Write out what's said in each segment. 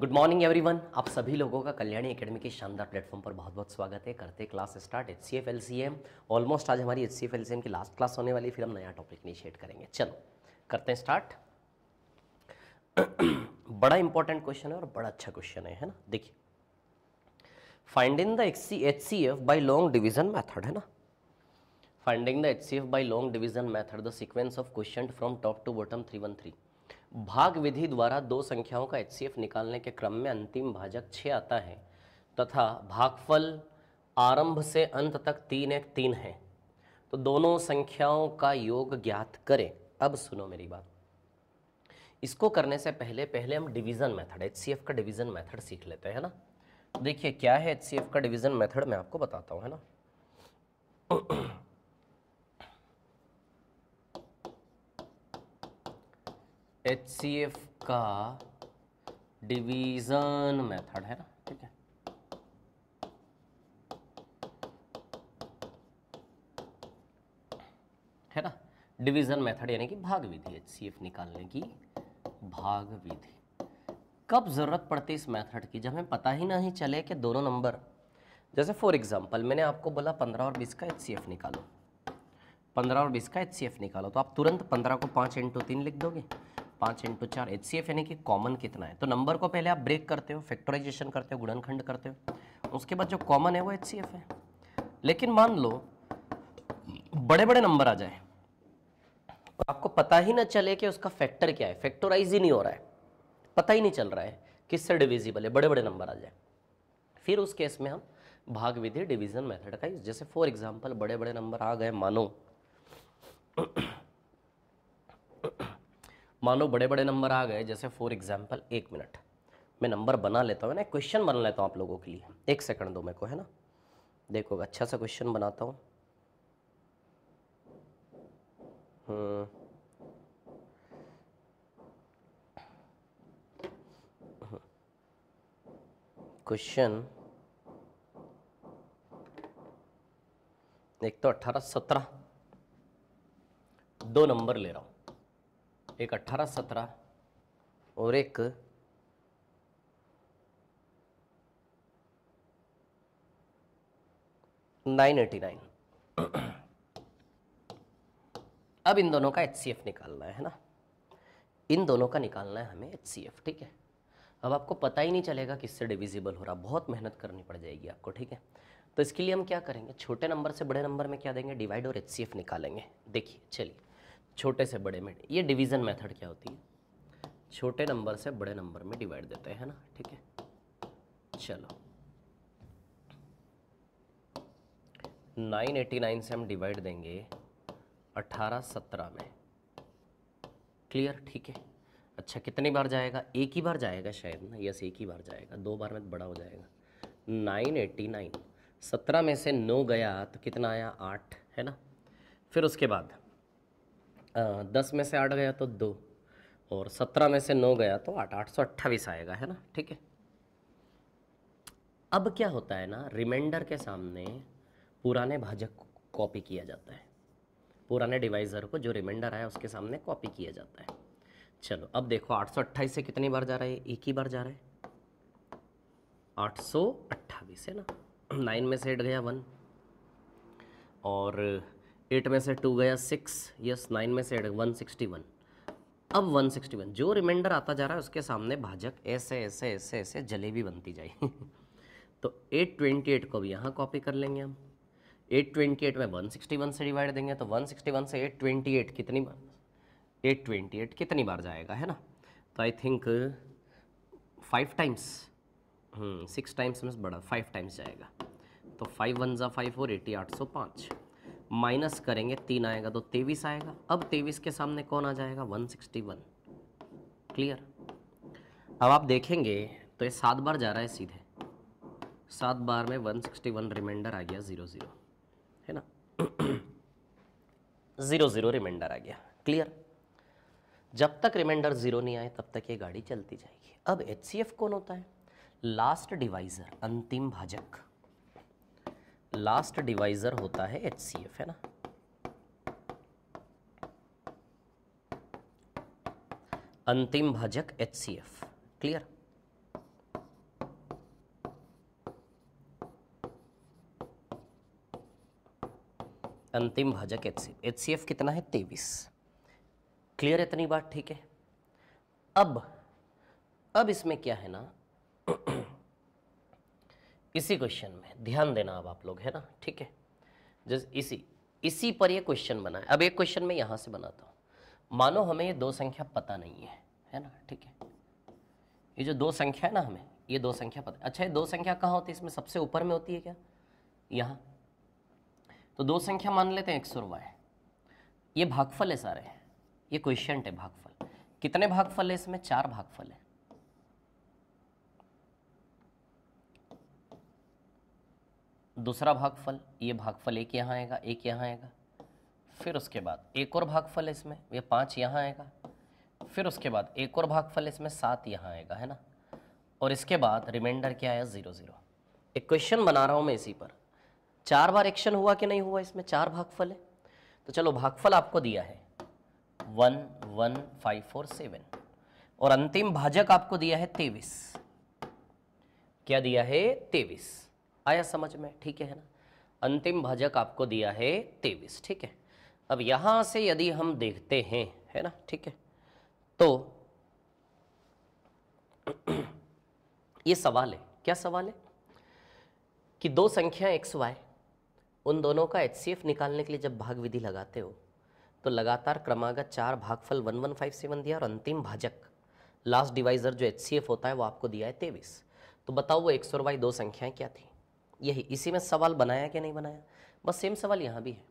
Good morning everyone आप सभी लोगों का कल्याणी एकेडमी के शानदार प्लेटफॉर्म पर बहुत बहुत स्वागत है करते class start H C F L C M almost आज हमारी H C F L C M की लास्ट क्लास होने वाली फिर हम नया टॉपिक इनिशिएट करेंगे चलो करते हैं स्टार्ट बड़ा इंपॉर्टेंट क्वेश्चन है और बड़ा अच्छा क्वेश्चन है है ना देखिए finding the H C H C F by long division method है ना finding the H C F by long division method the sequence of question from top to bottom three one three भाग विधि द्वारा दो संख्याओं का H निकालने के क्रम में अंतिम भाजक छः आता है तथा भागफल आरंभ से अंत तक तीन एक तीन है तो दोनों संख्याओं का योग ज्ञात करें अब सुनो मेरी बात इसको करने से पहले पहले हम डिवीज़न मेथड एच का डिवीज़न मेथड सीख लेते हैं ना देखिए क्या है एच का डिवीज़न मेथड मैं आपको बताता हूँ है ना एच का डिवीज़न मेथड है ना ठीक है है ना डिवीज़न मेथड यानी कि भाग विधि एच निकालने की भाग विधि कब ज़रूरत पड़ती है इस मेथड की जब हमें पता ही नहीं चले कि दोनों नंबर जैसे फॉर एग्जांपल मैंने आपको बोला पंद्रह और बीस का एच निकालो पंद्रह और बीस का एच सी एफ निकालो तो आप तुरंत पंद्रह को पाँच इंटू तीन लिख दोगे पाँच इंटू चार एच सी एफ यानी कि कॉमन कितना है तो नंबर को पहले आप ब्रेक करते हो फैक्टराइजेशन करते हो गुणनखंड करते हो उसके बाद जो कॉमन है वो एच सी एफ है लेकिन मान लो बड़े बड़े नंबर आ जाए आपको पता ही ना चले कि उसका फैक्टर क्या है फैक्टोराइज ही नहीं हो रहा है पता ही नहीं चल रहा है किससे डिविजिबल है बड़े बड़े नंबर आ जाए फिर उस केस में हम भाग विधि डिवीजन मेथड का यूज जैसे फॉर एग्जांपल बड़े बड़े नंबर आ गए मानो मान लो बड़े बड़े नंबर आ गए जैसे फॉर एग्जाम्पल एक मिनट मैं नंबर बना लेता हूँ ना क्वेश्चन बना लेता हूँ आप लोगों के लिए एक सेकंड दो मेरे को है ना देखो अच्छा सा क्वेश्चन बनाता हूँ क्वेश्चन हम्म। एक तो अट्ठारह सत्रह दो नंबर ले रहा हूँ एक अट्ठारह सत्रह और एक नाइन एटी नाइन अब इन दोनों का एच सी एफ निकालना है ना इन दोनों का निकालना है हमें एच सी एफ ठीक है अब आपको पता ही नहीं चलेगा किससे डिविजिबल हो रहा बहुत मेहनत करनी पड़ जाएगी आपको ठीक है तो इसके लिए हम क्या करेंगे छोटे नंबर से बड़े नंबर में क्या देंगे डिवाइड और एच सी एफ निकालेंगे देखिए चलिए छोटे से बड़े में ये डिवीज़न मेथड क्या होती है छोटे नंबर से बड़े नंबर में डिवाइड देते हैं ना ठीक है चलो 989 से हम डिवाइड देंगे 1817 में क्लियर ठीक है अच्छा कितनी बार जाएगा एक ही बार जाएगा शायद ना यस एक ही बार जाएगा दो बार में तो बड़ा हो जाएगा नाइन 17 नाइन सत्रह में से नौ गया तो कितना आया आठ है ना फिर उसके बाद दस में से आठ गया तो दो और सत्रह में से नौ गया तो आठ आठ सौ अट्ठावीस आएगा है ना ठीक है अब क्या होता है ना रिमाइंडर के सामने पुराने भाजक को कॉपी किया जाता है पुराने डिवाइज़र को जो रिमाइंडर आया उसके सामने कॉपी किया जाता है चलो अब देखो आठ से कितनी बार जा रहा है एक ही बार जा रहा है आठ सौ अट्ठावीस है ना नाइन में से एट गया वन और एट में से टू गया सिक्स यस नाइन में से एट वन सिक्सटी वन अब वन सिक्सटी वन जो रिमाइंडर आता जा रहा है उसके सामने भाजक ऐसे ऐसे ऐसे ऐसे जलेबी बनती जाएगी तो एट ट्वेंटी एट को भी यहाँ कॉपी कर लेंगे हम एट ट्वेंटी एट में वन सिक्सटी वन से डिवाइड देंगे तो वन सिक्सटी वन से एट ट्वेंटी एट कितनी बार एट ट्वेंटी एट कितनी बार जाएगा है ना तो I think five times six times में बड़ा फाइव टाइम्स जाएगा तो फाइव वन ज़ा फाइव फोर एटी आठ सौ पाँच माइनस करेंगे तीन आएगा तो तेईस आएगा अब तेईस के सामने कौन आ जाएगा 161 क्लियर अब आप देखेंगे तो ये सात बार जा रहा है सीधे सात बार में 161 रिमाइंडर आ गया ज़ीरो ज़ीरो है ना ज़ीरो ज़ीरो रिमाइंडर आ गया क्लियर जब तक रिमाइंडर ज़ीरो नहीं आए तब तक ये गाड़ी चलती जाएगी अब एच कौन होता है लास्ट डिवाइज़र अंतिम भाजक लास्ट डिवाइज़र होता है एच है ना अंतिम भाजक एच क्लियर अंतिम भाजक एच सी कितना है तेईस क्लियर इतनी बात ठीक है अब अब इसमें क्या है ना इसी क्वेश्चन में ध्यान देना अब आप लोग है ना ठीक है जिस इसी इसी पर ये क्वेश्चन बना है अब एक क्वेश्चन में यहां से बनाता हूँ मानो हमें ये दो संख्या पता नहीं है है ना ठीक है ये जो दो संख्या है ना हमें ये दो संख्या पता अच्छा ये दो संख्या कहाँ होती है इसमें सबसे ऊपर में होती है क्या यहाँ तो दो संख्या मान लेते हैं एक सौ रुपये ये भागफल है सारे ये क्वेश्चन है भागफल कितने भागफल है इसमें चार भागफल है दूसरा भागफल ये भागफल एक यहाँ आएगा एक यहाँ आएगा फिर उसके बाद एक और भागफल इसमें ये पाँच यहाँ आएगा फिर उसके बाद एक और भागफल इसमें सात यहाँ आएगा है ना और इसके बाद रिमाइंडर क्या आया ज़ीरो ज़ीरो एक क्वेश्चन बना रहा हूँ मैं इसी पर चार बार एक्शन हुआ कि नहीं हुआ इसमें चार भागफल है तो चलो भागफल आपको दिया है one one five four seven और अंतिम भाजक आपको दिया है तेईस क्या दिया है तेईस आया समझ में ठीक है ना अंतिम भाजक आपको दिया है तेईस ठीक है अब यहां से यदि हम देखते हैं है ना ठीक है तो ये सवाल है क्या सवाल है कि दो संख्या एक्स वाई उन दोनों का एच निकालने के लिए जब भाग विधि लगाते हो तो लगातार क्रमागत चार भागफल वन वन फाइव सेवन दिया और अंतिम भाजक लास्ट डिवाइजर जो एच होता है वो आपको दिया है तेईस तो बताओ वो एक्स और वाई दो संख्याएं क्या थी यही इसी में सवाल बनाया कि नहीं बनाया बस सेम सवाल यहाँ भी है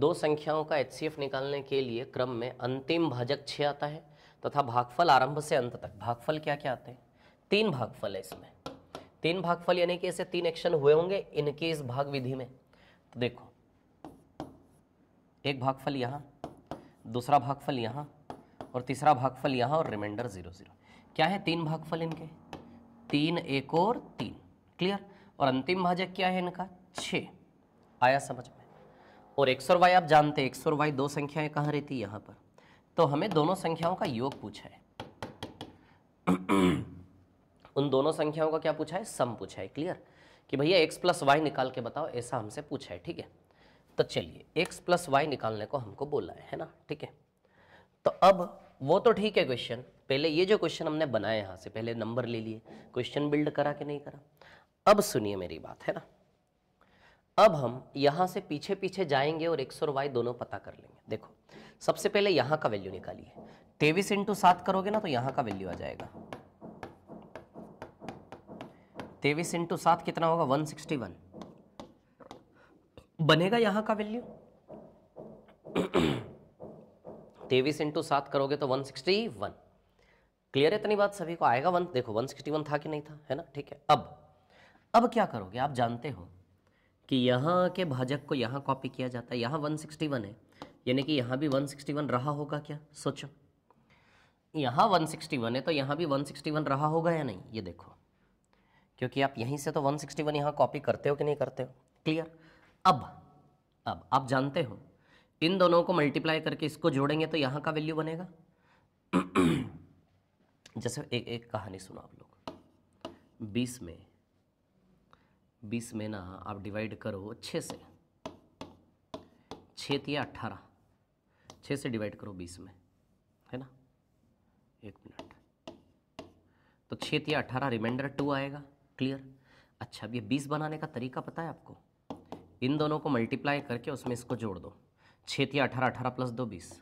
दो संख्याओं का एच निकालने के लिए क्रम में अंतिम भाजक छः आता है तथा भागफल आरंभ से अंत तक भागफल क्या क्या आते हैं तीन भागफल है इसमें तीन भागफल यानी कि ऐसे तीन एक्शन हुए होंगे इनके इस भाग विधि में तो देखो एक भागफल यहाँ दूसरा भागफल यहाँ और तीसरा भागफल यहाँ और रिमाइंडर जीरो जीरो क्या है तीन भागफल इनके तीन एक और तीन क्लियर और अंतिम भाजक क्या है इनका छः आया समझ में और एक सौ वाई आप जानते हैं एक सौ वाई दो संख्याएं कहाँ रहती है यहाँ पर तो हमें दोनों संख्याओं का योग पूछा है उन दोनों संख्याओं का क्या पूछा है सम पूछा है क्लियर कि भैया एक्स प्लस वाई निकाल के बताओ ऐसा हमसे पूछा है ठीक है तो चलिए एक्स प्लस वाई निकालने को हमको बोला है है ना ठीक है तो अब वो तो ठीक है क्वेश्चन पहले ये जो क्वेश्चन हमने बनाया यहाँ से पहले नंबर ले लिए क्वेश्चन बिल्ड करा कि नहीं करा अब सुनिए मेरी बात है ना अब हम यहां से पीछे पीछे जाएंगे और एक्स और वाई दोनों पता कर लेंगे देखो सबसे पहले यहां का वैल्यू निकालिए तेवीस इंटू सात करोगे ना तो यहां का वैल्यू आ जाएगा तेवीस इंटू सात कितना होगा वन सिक्सटी वन बनेगा यहां का वैल्यू तेवीस इंटू सात करोगे तो वन सिक्सटी वन क्लियर है इतनी बात सभी को आएगा वन देखो वन सिक्सटी वन था कि नहीं था है ना ठीक है अब अब क्या करोगे आप जानते हो कि यहाँ के भाजक को यहाँ कॉपी किया जाता है यहाँ 161 है यानी कि यहाँ भी 161 रहा होगा क्या सोचो यहाँ 161 है तो यहाँ भी 161 रहा होगा या नहीं ये देखो क्योंकि आप यहीं से तो 161 सिक्सटी यहाँ कॉपी करते हो कि नहीं करते हो क्लियर अब अब आप जानते हो इन दोनों को मल्टीप्लाई करके इसको जोड़ेंगे तो यहाँ का वैल्यू बनेगा जैसे एक एक कहानी सुनो आप लोग बीस में बीस में ना आप डिवाइड करो छः से छः थी अट्ठारह छः से डिवाइड करो बीस में है ना एक मिनट तो छः थी अट्ठारह रिमाइंडर टू आएगा क्लियर अच्छा अब ये बीस बनाने का तरीका पता है आपको इन दोनों को मल्टीप्लाई करके उसमें इसको जोड़ दो छः थी अठारह अठारह प्लस दो बीस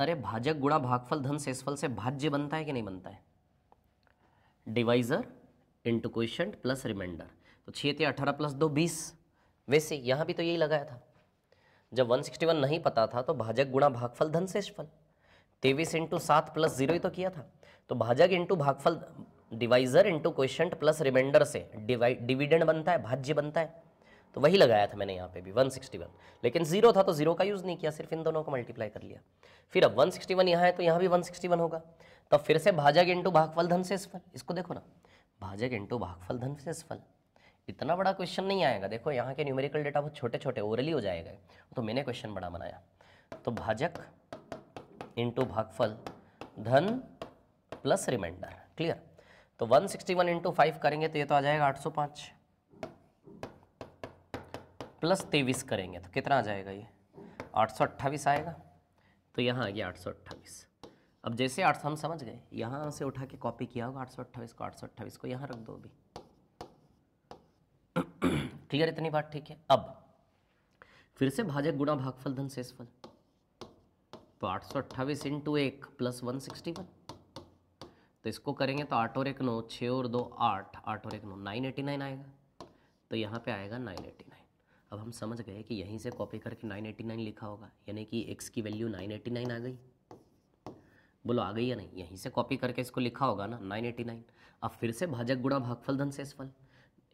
अरे भाजक गुणा भागफल धन शेषफल से भाज्य बनता है कि नहीं बनता है divisor into question plus reminder तो छः थे अठारह प्लस दो बीस वैसे यहाँ भी तो यही लगाया था जब 161 नहीं पता था तो भाजक गुणा भागफल धन शेषफल तेवीस इंटू सात प्लस जीरो ही तो किया था तो भाजक इंटू भागफल divisor into question plus reminder से डिविडेंड बनता है भाज्य बनता है तो वही लगाया था मैंने यहाँ पे भी 161 लेकिन जीरो था तो जीरो का यूज़ नहीं किया सिर्फ इन दोनों को मल्टीप्लाई कर लिया फिर अब 161 यहाँ है तो यहाँ भी 161 होगा तो फिर से भाजक इंटू भागफल धन शेषफल इसको देखो ना भाजक इंटू भागफल धन शेषफल इतना बड़ा क्वेश्चन नहीं आएगा देखो यहाँ के न्यूमेरिकल डेटा बहुत छोटे छोटे ओरली हो जाएगा तो मैंने क्वेश्चन बड़ा बनाया तो भाजक इंटू भागफल धन प्लस रिमाइंडर क्लियर तो 161 सिक्सटी वन इंटू फाइव करेंगे तो ये तो आ जाएगा 805 प्लस तेईस करेंगे तो कितना आ जाएगा ये 828 आएगा तो यहाँ आ गया आठ अब जैसे आठ हम समझ गए यहाँ से उठा के कॉपी किया होगा आठ सौ अट्ठाईस को आठ सौ अट्ठाईस को यहाँ रख दो अभी क्लियर इतनी बात ठीक है अब फिर से भाजक गुणा भागफल धन शेषफल तो आठ सौ अट्ठाईस इंटू एक प्लस वन सिक्सटी वन तो इसको करेंगे तो आठ और एक नौ छः और दो आठ आठ और एक नौ नाइन एटी नाइन आएगा तो यहाँ पे आएगा नाइन एटी नाइन अब हम समझ गए कि यहीं से कॉपी करके नाइन एटी नाइन लिखा होगा यानी कि एक्स की वैल्यू नाइन एटी नाइन आ गई बोलो आ गई या नहीं यहीं से कॉपी करके इसको लिखा होगा ना नाइन एटी नाइन अब फिर से भाजक गुणा भागफल धन से फल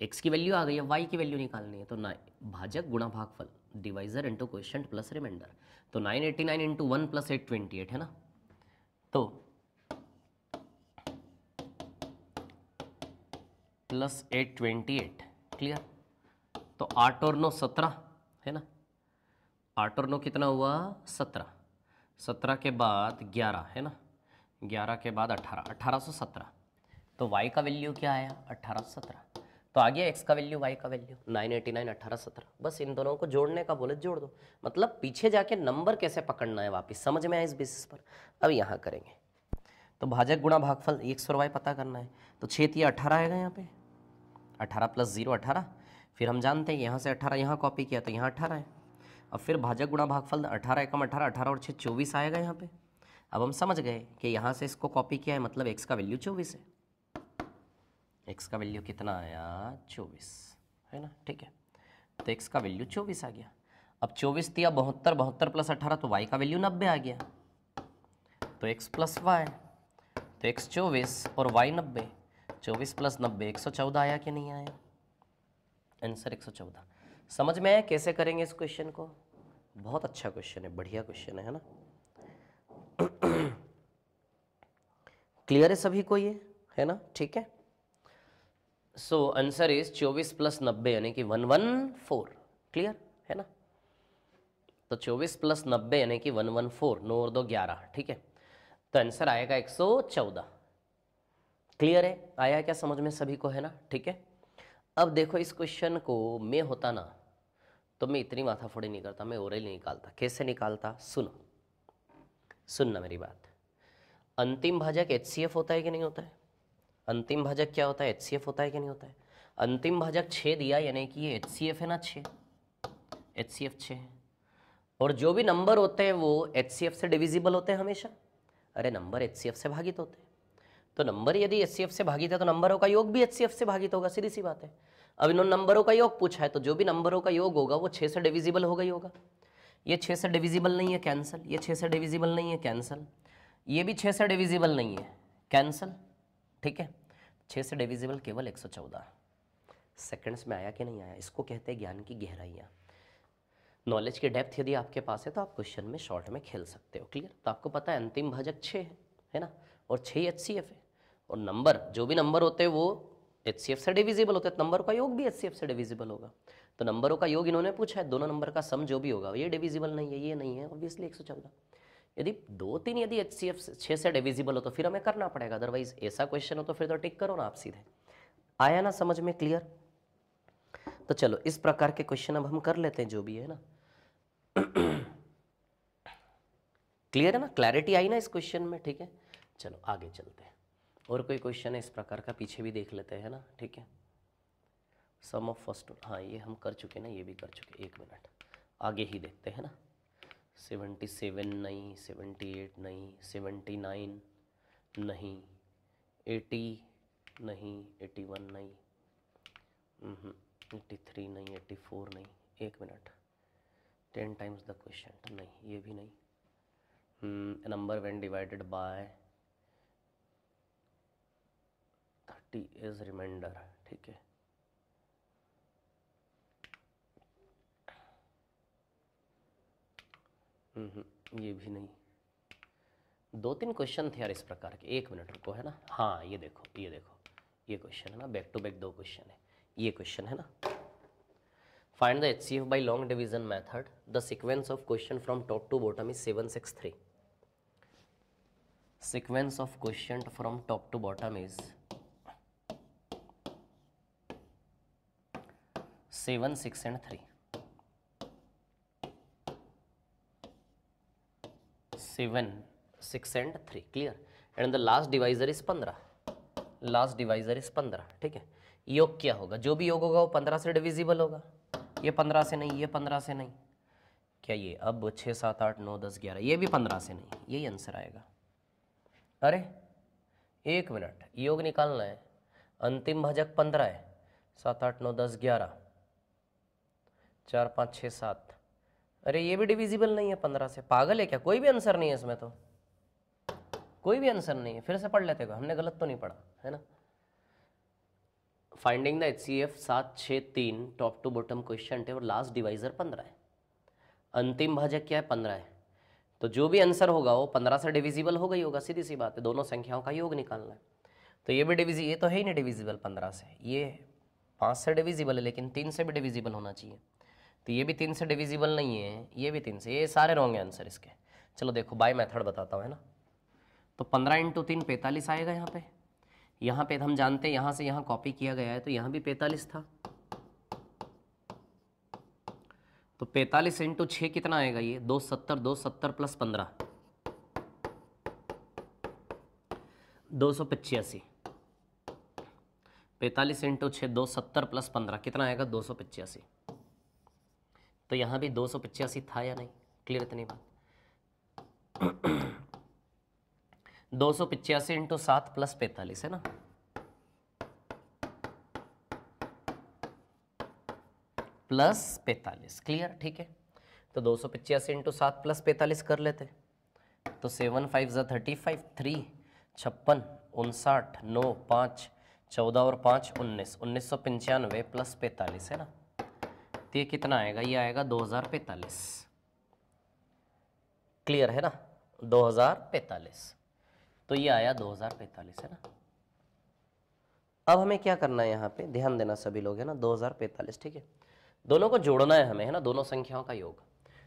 एक्स की वैल्यू आ गई है वाई की वैल्यू निकालनी है तो ना भाजक गुणा भागफल divisor into question plus reminder तो nine eighty nine into one plus eight twenty eight है ना तो plus eight twenty eight clear तो आठ और नौ सत्रह है ना आठ और नौ कितना हुआ सत्रह सत्रह के बाद ग्यारह है ना ग्यारह के बाद अठारह अट्ठारह सौ सत्रह तो वाई का वैल्यू क्या आया अट्ठारह सौ सत्रह तो आ गया एक्स का वैल्यू वाई का वैल्यू नाइन एटी नाइन अट्ठारह सत्रह बस इन दोनों को जोड़ने का बोले जोड़ दो मतलब पीछे जाके नंबर कैसे पकड़ना है वापिस समझ में आए इस बेसिस पर अब यहाँ करेंगे तो भाजक गुणा भागफल एक सौ वाई पता करना है तो छः तीन अठारह आएगा यहाँ पे अठारह प्लस जीरो अठारह फिर हम जानते हैं यहाँ से अठारह यहाँ कॉपी किया तो यहाँ अठारह है अब फिर भाजक गुणा भागफल अठारह एकम अठारह अठारह और छः चौबीस आएगा यहाँ पे अब हम समझ गए कि यहाँ से इसको कॉपी किया है मतलब एक्स का वैल्यू चौबीस है एक्स का वैल्यू कितना आया चौबीस है ना ठीक है तो एक्स का वैल्यू चौबीस आ गया अब चौबीस दिया बहत्तर बहत्तर प्लस अठारह तो वाई का वैल्यू नब्बे आ गया तो एक्स प्लस वाई तो एक्स चौबीस और वाई नब्बे चौबीस प्लस नब्बे एक सौ चौदह आया कि नहीं आया आंसर एक सौ चौदह समझ में आया कैसे करेंगे इस क्वेश्चन को बहुत अच्छा क्वेश्चन है बढ़िया क्वेश्चन है ना क्लियर है सभी को ये है ना ठीक है सो आंसर इज चौबीस प्लस नब्बे यानी कि वन वन फोर क्लियर है ना तो चौबीस प्लस नब्बे यानी कि वन वन फोर नौ और दो ग्यारह ठीक है तो आंसर आएगा एक सौ चौदह क्लियर है आया क्या समझ में सभी को है ना ठीक है अब देखो इस क्वेश्चन को मैं होता ना तो मैं इतनी माथा फोड़ी नहीं करता मैं नहीं निकालता कैसे निकालता सुनो सुनना मेरी बात अंतिम भाजक एच होता है कि नहीं होता है अंतिम भाजक क्या होता है एच होता है कि नहीं होता है अंतिम भाजक छः दिया यानी कि ये एच है ना छः एच सी एफ है और जो भी नंबर होते हैं वो एच से डिविजिबल होते हैं हमेशा अरे नंबर एच से भागित होते हैं तो नंबर यदि एच से भागित है तो नंबरों का योग भी एच से भागित होगा सीधी सी बात है अब इन्होंने नंबरों का योग पूछा है तो जो भी नंबरों का योग होगा वो छः से डिविजिबल हो गई होगा ये छः से डिविजिबल नहीं है कैंसल ये छः से डिविजिबल नहीं है कैंसल ये भी छः से डिविजिबल नहीं है कैंसल ठीक है छः से डिविजिबल केवल एक सौ चौदह सेकेंड्स में आया कि नहीं आया इसको कहते हैं ज्ञान की गहराइयाँ नॉलेज की डेप्थ यदि आपके पास है तो आप क्वेश्चन में शॉर्ट में खेल सकते हो क्लियर तो आपको पता है अंतिम भाजक छः है है ना और छः एच सी एफ है और नंबर जो भी नंबर होते हैं वो एच से डिविजिबल होते हैं तो नंबर का योग भी एच से डिविजिबल होगा तो नंबरों का योग इन्होंने पूछा है दोनों नंबर का सम जो भी होगा ये डिविजिबल नहीं है ये नहीं है ऑब्वियसली एक यदि दो तीन यदि एच सी एफ छः से डिविजिबल हो तो फिर हमें करना पड़ेगा अदरवाइज ऐसा क्वेश्चन हो तो फिर तो टिक करो ना आप सीधे आया ना समझ में क्लियर तो चलो इस प्रकार के क्वेश्चन अब हम कर लेते हैं जो भी है ना क्लियर है ना क्लैरिटी आई ना इस क्वेश्चन में ठीक है चलो आगे चलते हैं और कोई क्वेश्चन है इस प्रकार का पीछे भी देख लेते हैं ना ठीक है सम ऑफ फर्स्ट हाँ ये हम कर चुके ना ये भी कर चुके एक मिनट आगे ही देखते हैं ना सेवेंटी सेवन नहीं सेवेंटी एट नहीं सेवेंटी नाइन नहीं एटी नहीं एटी वन नहीं एटी हम्म, थ्री नहीं एटी फोर नहीं एक minute ten times the question नहीं ये भी नहीं number when divided by T is reminder ठीक है हम्म, ये भी नहीं दो तीन क्वेश्चन थे यार इस प्रकार के एक मिनट रुको है ना हाँ ये देखो ये देखो ये क्वेश्चन है ना बैक टू बैक दो क्वेश्चन है ये क्वेश्चन है ना find the H C F by long division method the sequence of question from top to bottom is seven six three sequence of question from top to bottom is seven six and three seven six and three clear and the last divisor is पंद्रह last divisor is पंद्रह ठीक है योग क्या होगा जो भी योग होगा वो पंद्रह से डिविजिबल होगा ये पंद्रह से नहीं ये पंद्रह से नहीं क्या ये अब छः सात आठ नौ दस ग्यारह ये भी पंद्रह से नहीं यही आंसर आएगा अरे एक मिनट योग निकालना है अंतिम भजक पंद्रह है सात आठ नौ दस ग्यारह चार पाँच छः सात अरे ये भी डिविजिबल नहीं है पंद्रह से पागल है क्या कोई भी आंसर नहीं है इसमें तो कोई भी आंसर नहीं है फिर से पढ़ लेते हो हमने गलत तो नहीं पढ़ा है ना finding the H C F सात छः तीन टॉप टू बॉटम क्वेश्चन थे और लास्ट डिवाइजर पंद्रह है अंतिम भाजक क्या है पंद्रह है तो जो भी आंसर होगा वो पंद्रह से डिविजिबल हो गई होगा सीधी सी बात है दोनों संख्याओं का योग निकालना है तो ये भी डिविजी ये तो है ही नहीं डिविजिबल पंद्रह से ये पाँच से डिविजिबल है लेकिन तीन से भी डिविजिबल होना चाहिए तो ये भी तीन से डिविजिबल नहीं है ये भी तीन से ये सारे रॉन्ग आंसर इसके चलो देखो बाय मेथड बताता हूँ है ना तो पंद्रह इंटू तीन पैंतालीस आएगा यहाँ पे यहाँ पे हम जानते हैं यहाँ से यहाँ कॉपी किया गया है तो यहाँ भी पैंतालीस था तो पैंतालीस इंटू छः कितना आएगा ये दो सत्तर दो सत्तर प्लस पंद्रह दो सौ पचासी पैंतालीस इंटू छः दो सत्तर प्लस पंद्रह कितना आएगा दो सौ पचासी तो यहाँ भी दो था या नहीं क्लियर इतनी बात दो सौ पिचासी इंटू सात प्लस पैंतालीस है ना प्लस पैंतालीस क्लियर ठीक है तो दो सौ पिचासी इंटू सात प्लस पैंतालीस कर लेते तो सेवन फाइव जो थर्टी फाइव थ्री छप्पन उनसाठ नौ पाँच चौदह और पाँच उन्नीस उन्नीस सौ पंचानवे प्लस पैंतालीस है ना तो ये कितना आएगा ये आएगा दो हज़ार पैंतालीस क्लियर है ना दो हज़ार पैंतालीस तो ये आया दो हज़ार पैंतालीस है ना अब हमें क्या करना है यहाँ पे ध्यान देना सभी लोग है ना दो हज़ार पैंतालीस ठीक है दोनों को जोड़ना है हमें है ना दोनों संख्याओं का योग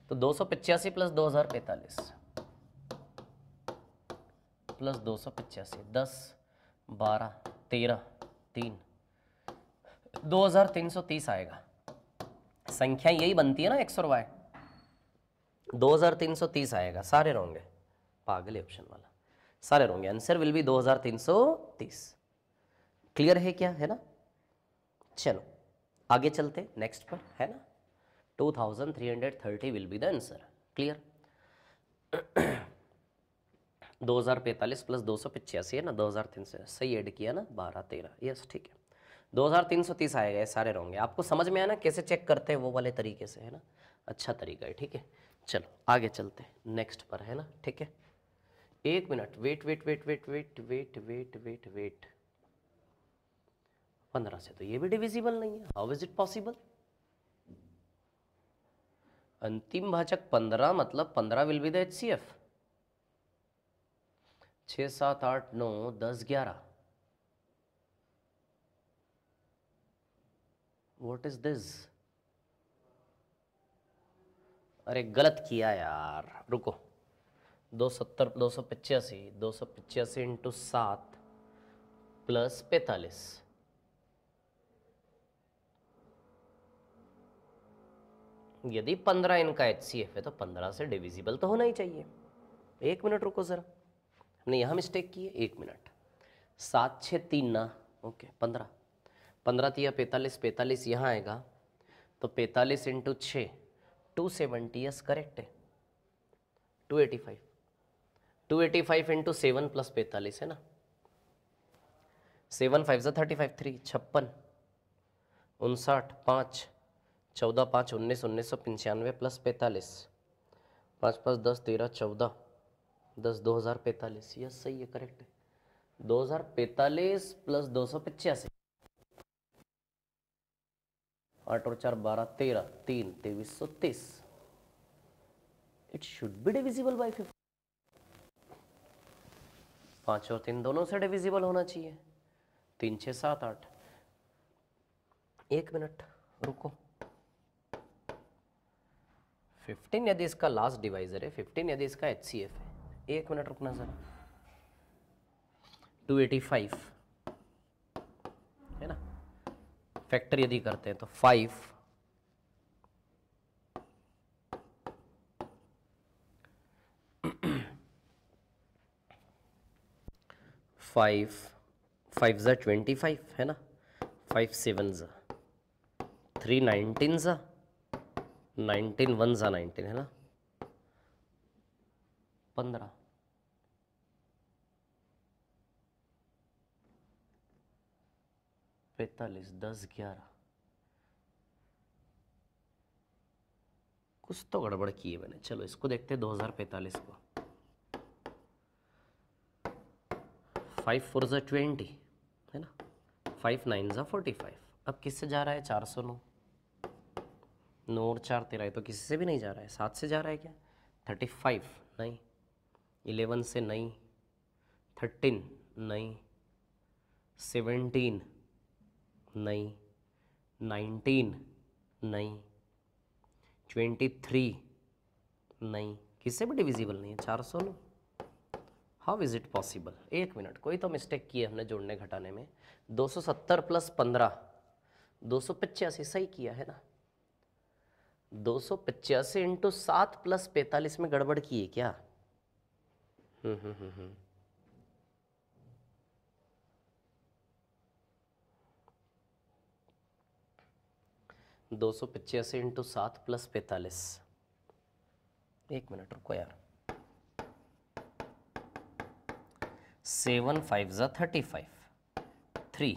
तो दो सौ पिचासी प्लस दो हज़ार पैंतालीस प्लस दो सौ पिचासी दस बारह तेरह तीन दो हज़ार तीन सौ तीस आएगा संख्या यही बनती है ना एक्स और वाई दो हजार तीन सौ तीस आएगा सारे रहोगे पागल ऑप्शन वाला सारे रहोगे आंसर विल बी दो हजार तीन सौ तीस क्लियर है क्या है ना चलो आगे चलते नेक्स्ट पर है ना two thousand three hundred thirty will be the answer clear दो हजार पैंतालीस प्लस दो सौ पिचासी है ना दो हजार तीन सौ सही एड किया ना बारह तेरह यस ठीक है 2330 आएगा ये सारे रहोंगे आपको समझ में आया ना कैसे चेक करते हैं वो वाले तरीके से है ना अच्छा तरीका है ठीक है चलो आगे चलते हैं नेक्स्ट पर है ना ठीक है एक minute wait wait wait wait wait wait wait wait wait पंद्रह से तो ये भी डिविजिबल नहीं है हाउ इज इट पॉसिबल अंतिम भाजक पंद्रह मतलब पंद्रह will be the H C F छ सात आठ नौ दस ग्यारह वॉट इज दिस अरे गलत किया यार रुको दो सत्तर दो सौ पचासी दो सौ पचासी इंटू सात प्लस पैतालीस यदि पंद्रह इनका एच सी एफ है तो पंद्रह से डिविजिबल तो होना ही चाहिए एक मिनट रुको ज़रा हमने यहाँ मिस्टेक की है एक मिनट सात छः तीन ना ओके पंद्रह पंद्रह तीया पैंतालीस पैंतालीस यहाँ आएगा तो पैंतालीस इंटू छः टू सेवेंटी यस करेक्ट है two eighty five two eighty five into seven plus पैंतालीस है ना सेवन फाइव ज़ा थर्टी फाइव थ्री छप्पन उनसाठ पाँच चौदह पाँच उन्नीस उन्नीस सौ पंचानवे प्लस पैंतालीस पाँच पाँच दस तेरह चौदह दस दो हज़ार पैंतालीस यस सही है करेक्ट है दो हज़ार पैंतालीस प्लस दो सौ पचासी आठ और चार बारह तेरह तीन तेईस सौ तीस it should be divisible by fifty पांच और तीन दोनों से डिविजिबल होना चाहिए तीन छह सात आठ एक मिनट रुको फिफ्टीन यदि इसका लास्ट डिवाइजर है फिफ्टीन यदि इसका एच है एक मिनट रुकना sir two eighty five factor यदि करते हैं तो फाइव फाइव फाइव ज़ा ट्वेंटी फाइव है ना फाइव सेवन ज़ा थ्री नाइनटीन ज़ा नाइनटीन वन ज़ा नाइनटीन है ना पंद्रह पैंतालीस दस ग्यारह कुछ तो गड़बड़ की है मैंने चलो इसको देखते हैं दो हज़ार पैंतालीस को फाइव फोर ज ट्वेंटी है ना फाइव नाइन ज़ा फोर्टी फाइव अब किससे जा रहा है चार सौ नौ नौ और चार तेरह तो किसी से भी नहीं जा रहा है सात से जा रहा है क्या थर्टी फाइव नहीं इलेवन से नहीं थर्टीन नहीं सेवेंटीन नहीं नाइनटीन नहीं ट्वेंटी थ्री नहीं किससे भी डिविजिबल नहीं है चार सौ हाउ इज़ इट पॉसिबल एक मिनट कोई तो मिस्टेक की है हमने जोड़ने घटाने में दो सौ सत्तर प्लस पंद्रह दो सौ पचासी सही किया है ना दो सौ पचासी इंटू सात प्लस पैंतालीस में गड़बड़ की है क्या हम्म हम्म हम्म, हम्म। दो सौ पचासी इंटू सात प्लस पैंतालीस एक मिनट रुको यार सेवन फाइव ज़ा thirty five three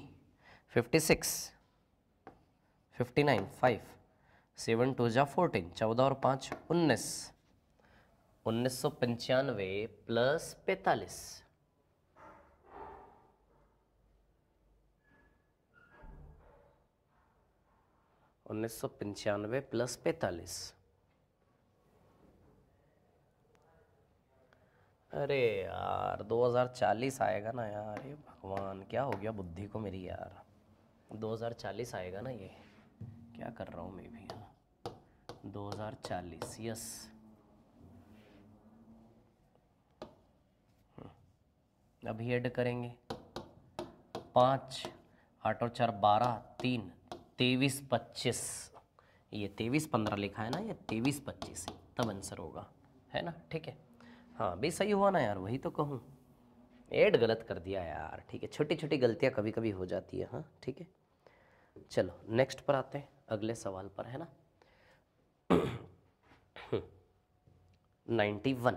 fifty six fifty nine five seven two ज़ा फोर्टीन चौदह और पाँच उन्नीस उन्नीस सौ पंचानवे प्लस पैंतालीस उन्नीस सौ पंचानवे प्लस पैंतालीस अरे यार 2040 आएगा ना यार ये भगवान क्या हो गया बुद्धि को मेरी यार 2040 आएगा ना ये क्या कर रहा हूँ मैं भी यहाँ दो हज़ार चालीस यस हम्म, अभी ऐड करेंगे पाँच आठ और चार बारह तीन तेईस पच्चीस ये तेईस पंद्रह लिखा है ना ये तेईस पच्चीस तब आंसर होगा है ना ठीक है हाँ भाई सही हुआ ना यार वही तो कहूँ एड गलत कर दिया यार ठीक है छोटी छोटी गलतियाँ कभी कभी हो जाती है हाँ ठीक है चलो नेक्स्ट पर आते हैं अगले सवाल पर है ना नाइन्टी वन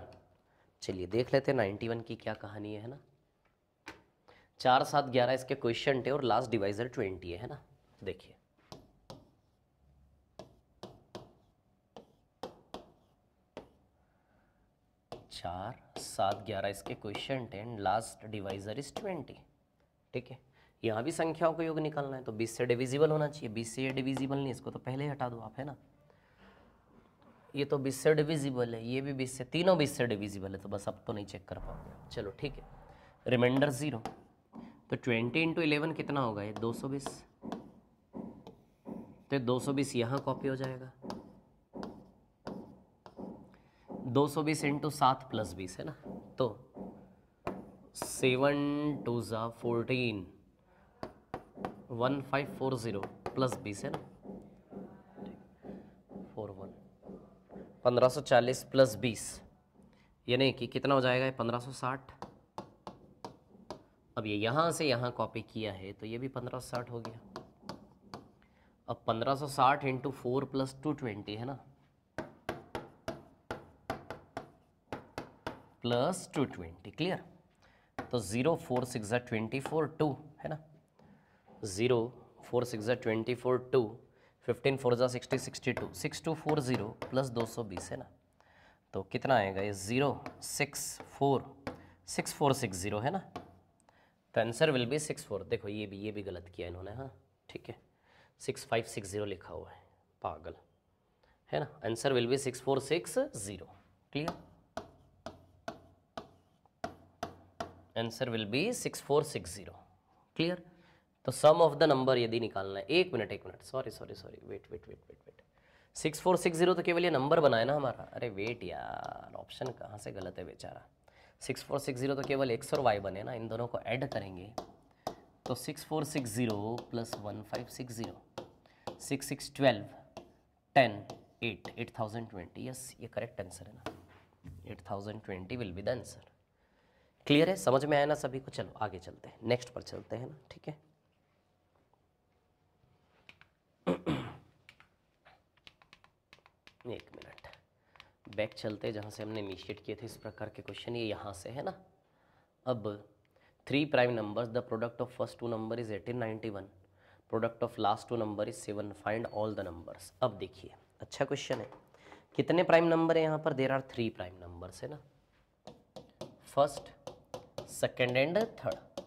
चलिए देख लेते हैं नाइन्टी वन की क्या कहानी है ना चार सात ग्यारह इसके क्वेश्चन थे और लास्ट डिवाइजर ट्वेंटी है ना देखिए चार सात ग्यारह इसके question ten last divisor is twenty ठीक है यहाँ भी संख्याओं का योग निकालना है तो बीस से डिविजिबल होना चाहिए बीस से डिविजिबल नहीं इसको तो पहले हटा दो आप है ना ये तो बीस से डिविजिबल है ये भी बीस से तीनों बीस से डिविजिबल है तो बस अब तो नहीं चेक कर पाओगे चलो ठीक है रिमाइंडर ज़ीरो तो ट्वेंटी इंटू इलेवन कितना होगा ये दो सौ बीस तो दो सौ बीस यहाँ कॉपी हो जाएगा दो सौ बीस इंटू सात प्लस बीस है ना तो सेवन टू ज़ा fourteen one five four zero plus बीस है ना फोर वन पंद्रह सौ चालीस प्लस बीस यानी कि कितना हो जाएगा पंद्रह सौ साठ अब ये यहाँ से यहाँ कॉपी किया है तो ये भी पंद्रह सौ साठ हो गया अब पंद्रह सौ साठ into four plus two twenty है ना प्लस टू ट्वेंटी क्लियर तो ज़ीरो फोर सिक्स ज़ा ट्वेंटी फोर टू है ना ज़ीरो फोर सिक्स ज़ा twenty four two fifteen four ज़ा sixty sixty two six two four zero plus दो सौ बीस है ना तो कितना आएगा ये zero six four six four six zero है ना तो answer will be six four देखो ये भी ये भी गलत किया इन्होंने हाँ ठीक है सिक्स फाइव सिक्स ज़ीरो लिखा हुआ है पागल है ना answer will be six four six zero clear answer will be six four six zero clear तो सम ऑफ द नंबर यदि निकालना है एक मिनट एक minute sorry sorry sorry wait wait wait wait wait six four six zero तो केवल ये number बनाया ना हमारा अरे वेट यार ऑप्शन कहाँ से गलत है बेचारा सिक्स फोर सिक्स जीरो तो केवल एक्स और वाई बने ना इन दोनों को ऐड करेंगे तो six four six zero plus one five six zero six six twelve ten eight eight thousand twenty yes ये करेक्ट आंसर है ना eight thousand twenty will be the answer clear है समझ में आया ना सभी को चलो आगे चलते हैं नेक्स्ट पर चलते हैं ना ठीक है एक मिनट बैक चलते जहाँ से हमने इनिशिएट किए थे इस प्रकार के क्वेश्चन ये यहाँ से है ना अब three prime numbers the product of first two number is eighteen ninety one product of last two number is seven find all the numbers अब देखिए अच्छा क्वेश्चन है कितने प्राइम नंबर है यहाँ पर there are three prime numbers है ना first second and third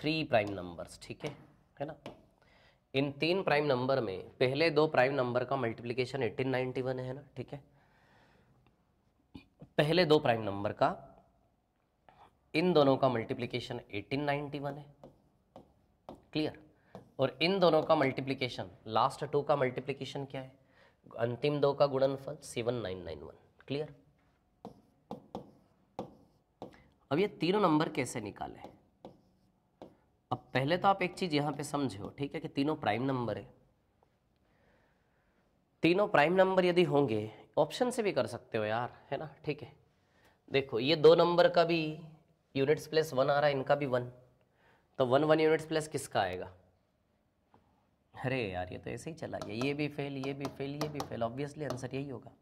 three prime numbers ठीक है है ना इन तीन प्राइम नंबर में पहले दो प्राइम नंबर का नाइनटी 1891 है ना ठीक है पहले दो प्राइम नंबर का इन दोनों का नाइनटी 1891 है क्लियर और इन दोनों का मल्टीप्लीकेशन लास्ट टू का मल्टीप्लीकेशन क्या है अंतिम दो का गुणनफल 7991 क्लियर अब ये तीनों नंबर कैसे निकालें अब पहले तो आप एक चीज़ यहां पे समझो ठीक है कि तीनों प्राइम नंबर है तीनों प्राइम नंबर यदि होंगे ऑप्शन से भी कर सकते हो यार है ना ठीक है देखो ये दो नंबर का भी यूनिट्स प्लस वन आ रहा है इनका भी वन तो वन वन यूनिट्स प्लस किसका आएगा अरे यार ये तो ऐसे ही चला गया ये भी फेल ये भी फेल ये भी फेल ऑब्वियसली आंसर यही होगा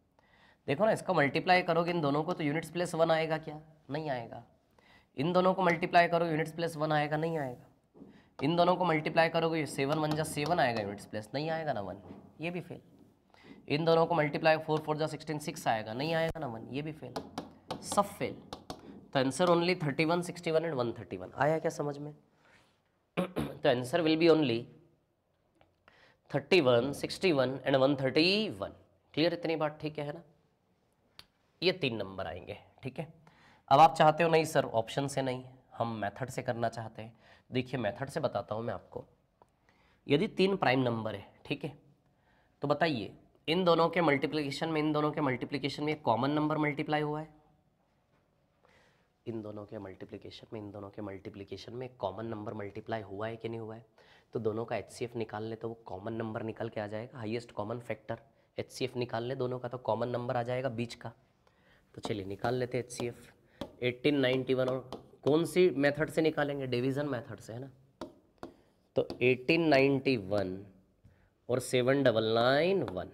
देखो ना इसका मल्टीप्लाई करोगे इन दोनों को तो यूनिट्स प्लस वन आएगा क्या नहीं आएगा इन दोनों को मल्टीप्लाई करो यूनिट्स प्लस वन आएगा नहीं आएगा इन दोनों को मल्टीप्लाई करोगे सेवन वन जा सेवन आएगा यूनिट्स प्लस नहीं आएगा ना वन ये भी फेल इन दोनों को मल्टीप्लाई फोर फोर जा सिक्सटीन सिक्स आएगा नहीं आएगा ना वन ये भी फेल सब फेल तो answer only thirty one sixty one and one thirty one आया क्या समझ में तो answer will be only thirty one sixty one and one thirty one clear इतनी बात ठीक है ना ये तीन नंबर आएंगे ठीक है अब आप चाहते हो नहीं सर ऑप्शन से नहीं हम मेथड से करना चाहते हैं देखिए मेथड से बताता हूँ मैं आपको यदि तीन प्राइम नंबर है ठीक है तो बताइए इन दोनों के मल्टीप्लिकेशन में इन दोनों के मल्टीप्लिकेशन में एक कॉमन नंबर मल्टीप्लाई हुआ है इन दोनों के मल्टीप्लिकेशन में इन दोनों के मल्टीप्लिकेशन में कॉमन नंबर मल्टीप्लाई हुआ है कि नहीं हुआ है तो दोनों का एच निकाल ले तो वो कॉमन नंबर निकल के आ जाएगा हाईएस्ट कॉमन फैक्टर एच निकाल ले दोनों का तो कॉमन नंबर आ जाएगा बीच का तो चलिए निकाल लेते एच 1891 और कौन सी मेथड से निकालेंगे डिवीजन मेथड से है ना तो 1891 और seven double nine one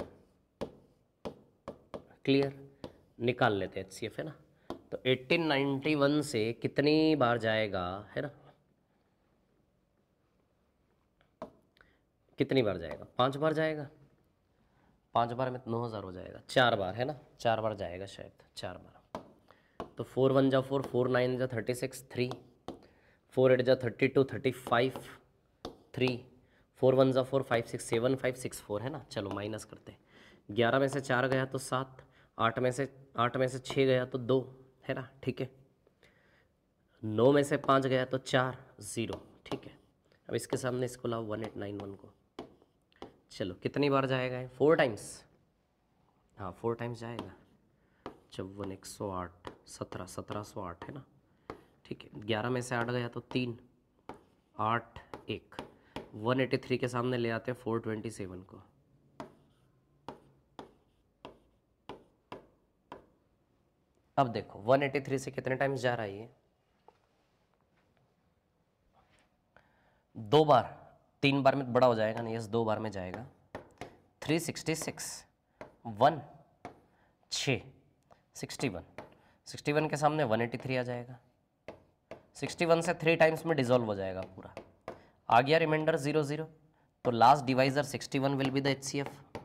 clear निकाल लेते हैं एच है ना तो 1891 से कितनी बार जाएगा है ना कितनी बार जाएगा पांच बार जाएगा पांच बार में नौ हज़ार हो जाएगा चार बार है ना चार बार जाएगा शायद चार बार तो फोर वन जा फोर फोर नाइन जा thirty six three four eight जा thirty two thirty five three four one जा four five six seven five six four है ना चलो माइनस करते हैं ग्यारह में से चार गया तो सात आठ में से आठ में से छः गया तो दो है ना ठीक है नौ में से पाँच गया तो चार ज़ीरो ठीक है अब इसके सामने इसको लाओ वन एट नाइन वन को चलो कितनी बार जाएगा फोर टाइम्स हाँ फोर टाइम्स जाएगा चौवन एक सौ आठ सत्रह सत्रह सौ आठ है ना ठीक है ग्यारह में से आठ गया तो तीन आठ एक वन एटी थ्री के सामने ले आते हैं फोर ट्वेंटी सेवन को अब देखो वन एटी थ्री से कितने टाइम्स जा रहा है ये दो बार तीन बार में बड़ा हो जाएगा ना यस दो बार में जाएगा थ्री सिक्सटी सिक्स वन छ सिक्सटी वन सिक्सटी वन के सामने वन एटी थ्री आ जाएगा सिक्सटी वन से थ्री टाइम्स में डिजोल्व हो जाएगा पूरा आ गया रिमाइंडर जीरो जीरो तो last divisor sixty one will be the H C F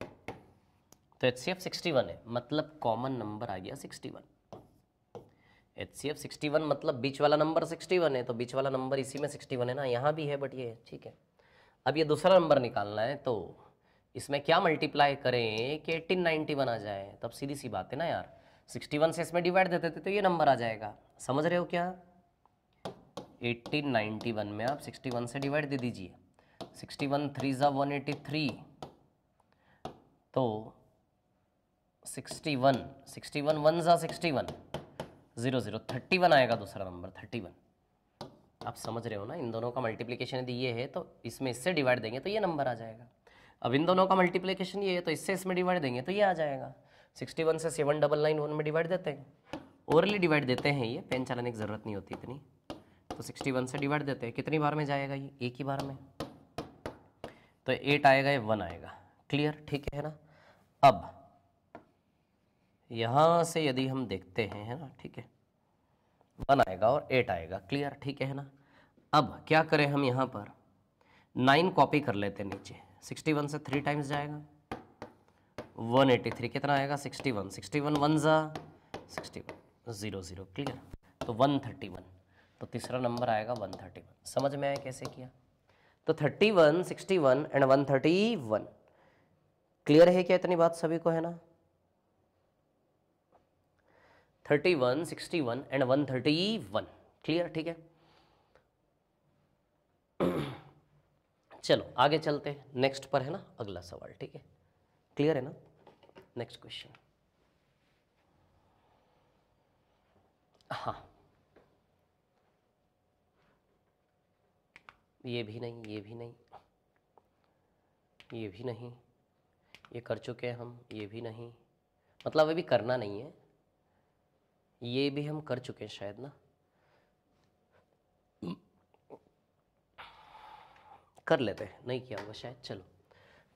तो H C F sixty one है मतलब कॉमन नंबर आ गया sixty one H C F sixty one मतलब बीच वाला नंबर सिक्सटी वन है तो बीच वाला नंबर इसी में सिक्सटी वन है ना यहाँ भी है बट ये ठीक है अब ये दूसरा नंबर निकालना है तो इसमें क्या मल्टीप्लाई करें कि एट्टीन नाइन्टी वन आ जाए तब तो सीधी सी बात है ना यार सिक्सटी वन से इसमें डिवाइड देते थे तो ये नंबर आ जाएगा समझ रहे हो क्या एट्टीन नाइन्टी वन में आप सिक्सटी वन से डिवाइड दे दीजिए सिक्सटी वन थ्री ज़ा वन एटी थ्री तो sixty one sixty one one ज़ा sixty one zero zero thirty one आएगा दूसरा नंबर थर्टी वन आप समझ रहे हो ना इन दोनों का मल्टीप्लीकेशन यदि ये है तो इसमें इससे डिवाइड देंगे तो ये नंबर आ जाएगा अब इन दोनों का मल्टीप्लीकेशन ये है तो इससे इसमें डिवाइड देंगे तो ये आ जाएगा सिक्सटी वन से सेवन डबल नाइन वन में डिवाइड देते हैं ओरली डिवाइड देते हैं ये पेन चलाने की ज़रूरत नहीं होती इतनी तो सिक्सटी वन से डिवाइड देते हैं कितनी बार में जाएगा ये एक ही बार में तो एट आएगा ये वन आएगा क्लियर ठीक है ना अब यहाँ से यदि हम देखते हैं है ना ठीक है वन आएगा और एट आएगा क्लियर ठीक है ना अब क्या करें हम यहाँ पर नाइन कॉपी कर लेते नीचे सिक्सटी वन से थ्री टाइम्स जाएगा वन एटी थ्री कितना आएगा sixty one sixty one one ज़ा sixty one zero zero clear तो वन थर्टी वन तो तीसरा नंबर आएगा वन थर्टी वन समझ में आया कैसे किया तो thirty one sixty one and one thirty one clear है क्या इतनी बात सभी को है ना thirty one sixty one and one thirty one clear ठीक है चलो आगे चलते हैं नेक्स्ट पर है ना अगला सवाल ठीक है क्लियर है ना नेक्स्ट क्वेश्चन हाँ ये भी नहीं ये भी नहीं ये भी नहीं ये कर चुके हैं हम ये भी नहीं मतलब अभी करना नहीं है ये भी हम कर चुके हैं शायद ना कर लेते हैं नहीं किया होगा शायद चलो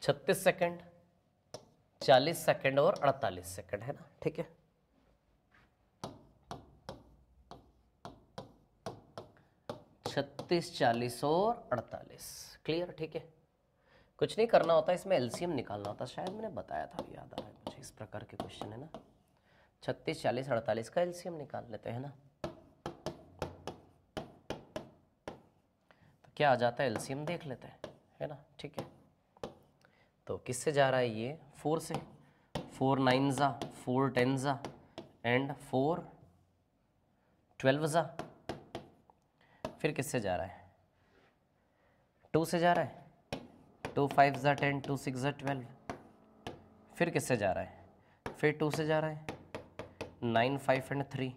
छत्तीस सेकेंड चालीस सेकेंड और अड़तालीस सेकेंड है ना ठीक है छत्तीस चालीस और अड़तालीस क्लियर ठीक है कुछ नहीं करना होता इसमें एलसीएम निकालना होता शायद मैंने बताया था याद आ रहा है मुझे इस प्रकार के क्वेश्चन है ना छत्तीस चालीस अड़तालीस का एलसीएम निकाल लेते हैं ना क्या आ जाता है एल्सीयम देख लेते हैं है ना ठीक है तो किससे जा रहा है ये फोर से फोर नाइन ज़ा फोर टेन ज़ा एंड फोर ट्वेल्व ज़ा फिर किससे जा रहा है टू से जा रहा है टू फाइव ज़ा टेन टू सिक्स ज़ा ट्वेल्व फिर किससे जा रहा है फिर टू से जा रहा है नाइन फाइव एंड थ्री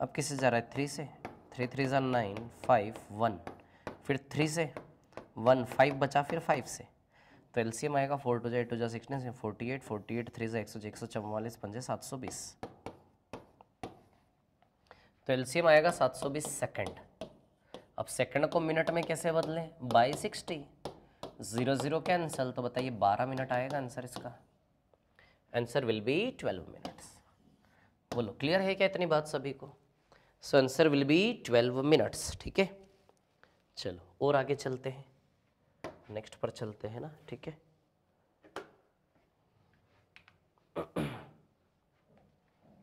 अब किससे जा रहा है थ्री से थ्री थ्री ज़ा नाइन फाइव वन फिर थ्री से वन फाइव बचा फिर फाइव से तो एल एम आएगा फोर टू जा एट टू जा सिक्सटीन से forty eight forty eight three से एक सौ एक सौ चौवालीस पंजे सात सौ बीस तो एल सी एम आएगा सात सौ बीस सेकेंड अब सेकेंड को मिनट में कैसे बदलें by sixty zero zero cancel तो बताइए बारह मिनट आएगा आंसर इसका answer will be twelve minutes बोलो क्लियर है क्या इतनी बात सभी को so answer will be twelve minutes ठीक है चलो और आगे चलते हैं नेक्स्ट पर चलते हैं ना ठीक है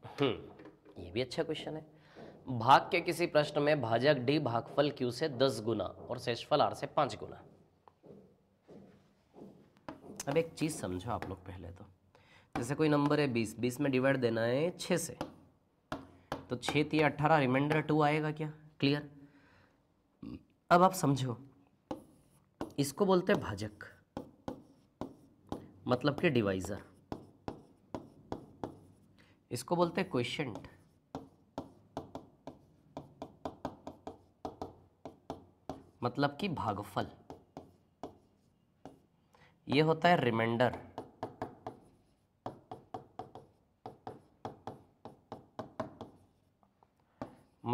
हम्म ये भी अच्छा क्वेश्चन है भाग के किसी प्रश्न में भाजक डी भागफल क्यू से दस गुना और शेषफल आर से पांच गुना अब एक चीज समझो आप लोग पहले तो जैसे कोई नंबर है बीस बीस में डिवाइड देना है छ से तो छः तीन अट्ठारह रिमाइंडर टू आएगा क्या क्लियर अब आप समझो इसको बोलते हैं भाजक मतलब कि डिवाइज़र इसको बोलते हैं क्वेश्चन मतलब कि भागफल ये होता है रिमाइंडर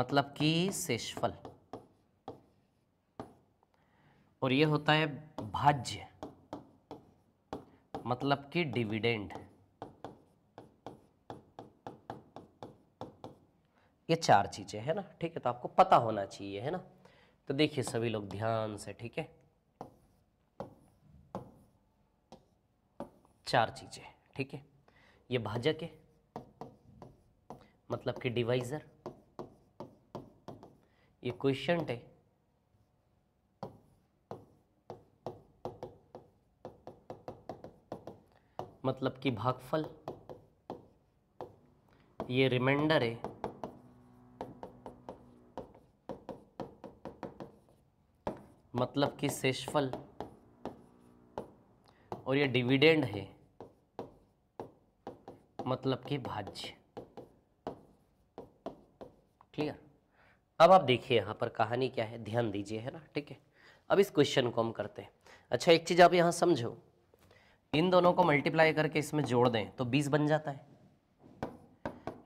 मतलब कि शेषफल और ये होता है भाज्य मतलब कि डिविडेंड ये चार चीजें है ना ठीक है तो आपको पता होना चाहिए है ना तो देखिए सभी लोग ध्यान से ठीक है चार चीजें ठीक है ये भाजक है मतलब कि डिवाइजर ये क्वेश्चन है मतलब कि भागफल ये रिमाइंडर है मतलब कि शेषफल और ये डिविडेंड है मतलब कि भाज्य क्लियर अब आप देखिए यहां पर कहानी क्या है ध्यान दीजिए है ना ठीक है अब इस क्वेश्चन को हम करते हैं अच्छा एक चीज़ आप यहां समझो इन दोनों को मल्टीप्लाई करके इसमें जोड़ दें तो बीस बन जाता है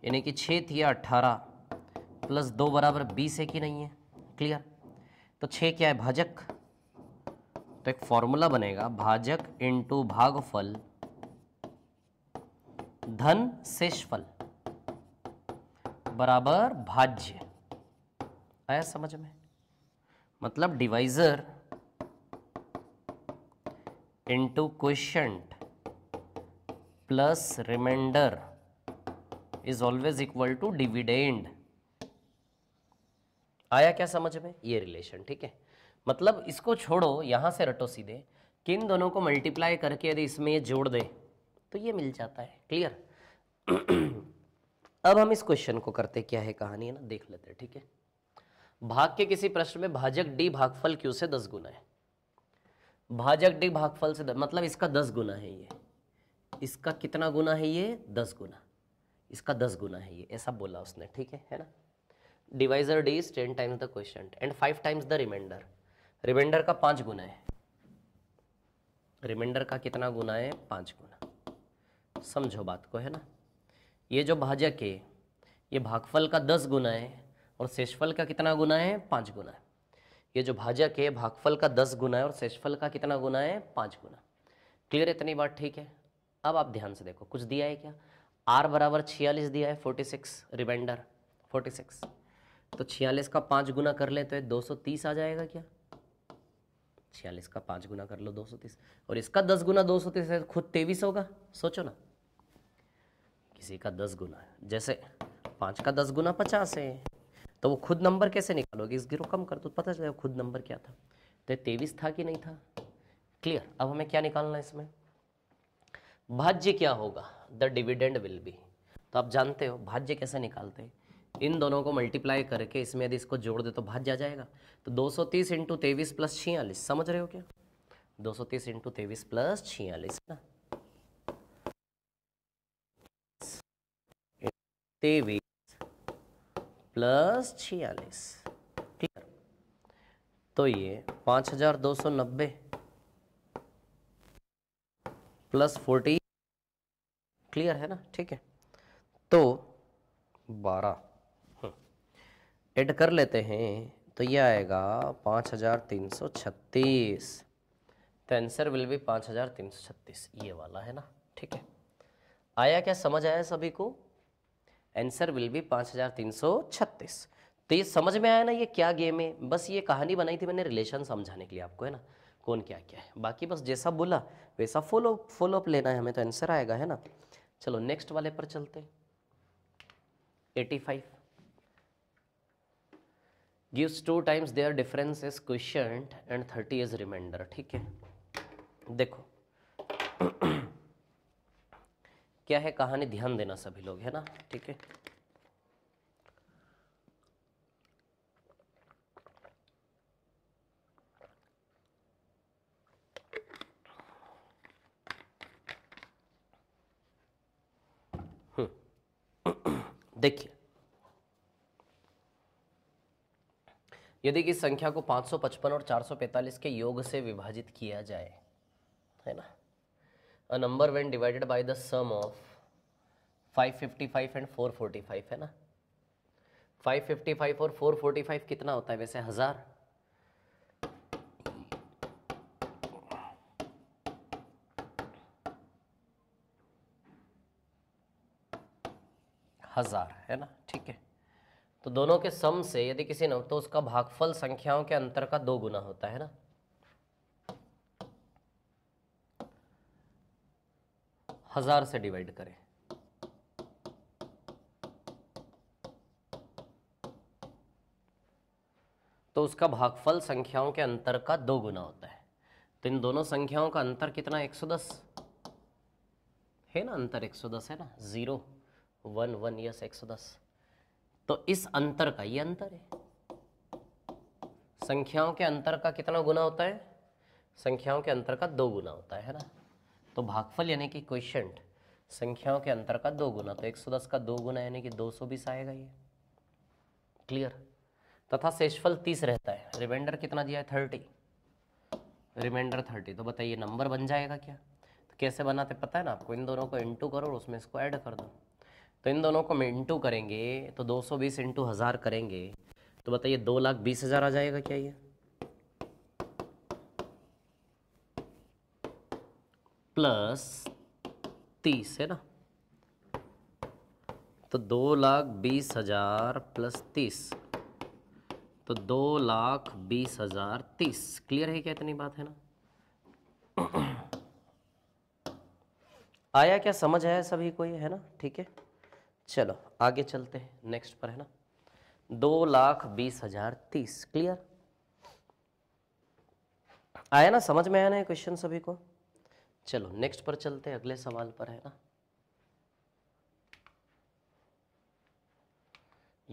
यानी कि छः थी अट्ठारह प्लस दो बराबर बीस है कि नहीं है क्लियर तो छः क्या है भाजक तो एक फॉर्मूला बनेगा भाजक इंटू भागफल धन शेषफल बराबर भाज्य आया समझ में मतलब divisor into quotient plus reminder is always equal to dividend आया क्या समझ में ये रिलेशन ठीक है मतलब इसको छोड़ो यहां से रटो सीधे किन दोनों को मल्टीप्लाई करके यदि इसमें ये जोड़ दे तो ये मिल जाता है क्लियर अब हम इस क्वेश्चन को करते क्या है कहानी है ना देख लेते हैं ठीक है भाग के किसी प्रश्न में भाजक डी भागफल क्यू से दस गुना है भाजक डी भागफल से मतलब इसका दस गुना है ये इसका कितना गुना है ये दस गुना इसका दस गुना है ये ऐसा बोला उसने ठीक है है ना divisor D is ten times the question and five times the reminder reminder का पाँच गुना है रिमाइंडर का कितना गुना है पाँच गुना समझो बात को है ना ये जो भाजक है ये भागफल का दस गुना है और शेषफल का कितना गुना है पाँच गुना है ये जो भाजक है भागफल का दस गुना है और शेषफल का कितना गुना है पाँच गुना क्लियर इतनी बात ठीक है अब आप ध्यान से देखो कुछ दिया है क्या आर बराबर छियालीस दिया है forty six reminder forty six तो छियालीस का पाँच गुना कर ले तो ये दो सौ तीस आ जाएगा क्या छियालीस का पाँच गुना कर लो दो सौ तीस और इसका दस गुना दो सौ तीस है तो खुद तेईस होगा सोचो ना किसी का दस गुना है जैसे पाँच का दस गुना पचास है तो वो खुद नंबर कैसे निकालोगे इस गिरोह कम कर दो तो पता चलेगा खुद नंबर क्या था तो तेईस था कि नहीं था क्लियर अब हमें क्या निकालना है इसमें भाज्य क्या होगा द डिविडेंड विल बी तो आप जानते हो भाज्य कैसे निकालते हैं इन दोनों को मल्टीप्लाई करके इसमें यदि इसको जोड़ दे तो भाज्य आ जाएगा तो 230 सौ तीस इंटू तेईस प्लस छियालीस समझ रहे हो क्या 230 सौ तीस इंटू तेईस प्लस छियालीस ना तेवीस प्लस छियालीस क्लियर तो ये पाँच हजार दो सौ नब्बे प्लस फोर्टी क्लियर है ना ठीक है तो बारह ऐड हम्म। कर लेते हैं तो ये आएगा पाँच हजार तीन सौ छत्तीस तो आंसर विल बी पाँच हजार तीन सौ छत्तीस ये वाला है ना ठीक है आया क्या समझ आया सभी को आंसर विल बी पाँच हज़ार तीन सौ छत्तीस तो ये समझ में आया ना ये क्या गेम है बस ये कहानी बनाई थी मैंने रिलेशन समझाने के लिए आपको है ना कौन क्या क्या है बाकी बस जैसा बोला वैसा फॉलो फॉलो अप लेना है हमें तो आंसर आएगा है ना चलो नेक्स्ट वाले पर चलते हैं eighty five gives two times their difference is question and thirty is reminder ठीक है देखो क्या है कहानी ध्यान देना सभी लोग है ना ठीक है हम्म। देखिए यदि किस संख्या को 555 और 445 के योग से विभाजित किया जाए है ना a number when divided by the sum of 555 and 445 है ना 555 और 445 कितना होता है वैसे हज़ार हज़ार है ना ठीक है तो दोनों के सम से यदि किसी ने तो उसका भागफल संख्याओं के अंतर का दो गुना होता है ना हजार से डिवाइड करें तो उसका भागफल संख्याओं के अंतर का दो गुना होता है तो इन दोनों संख्याओं का अंतर कितना 110 है ना अंतर 110 है ना जीरो वन वन यस 110 तो इस अंतर का ये अंतर है संख्याओं के अंतर का कितना गुना होता है संख्याओं के अंतर का दो गुना होता है ना तो भागफल यानी कि क्वेश्चन संख्याओं के अंतर का दो गुना तो 110 का दो गुना यानी कि 220 आएगा ये क्लियर तथा शेषफल 30 रहता है रिमाइंडर कितना दिया है 30 रिमाइंडर 30 तो बताइए नंबर बन जाएगा क्या तो कैसे बनाते पता है ना आपको इन दोनों को इंटू करो और उसमें इसको ऐड कर दो तो इन दोनों को हम इंटू करेंगे तो दो सौ बीस इंटू हज़ार करेंगे तो बताइए दो लाख बीस हज़ार आ जाएगा क्या ये प्लस तीस है ना तो दो लाख बीस हजार प्लस तीस तो दो लाख बीस हजार तीस क्लियर है क्या इतनी बात है ना आया क्या समझ आया सभी कोई है ना ठीक है चलो आगे चलते हैं नेक्स्ट पर है ना दो लाख बीस हजार तीस क्लियर आया ना समझ में आया ना क्वेश्चन सभी को चलो नेक्स्ट पर चलते हैं अगले सवाल पर है ना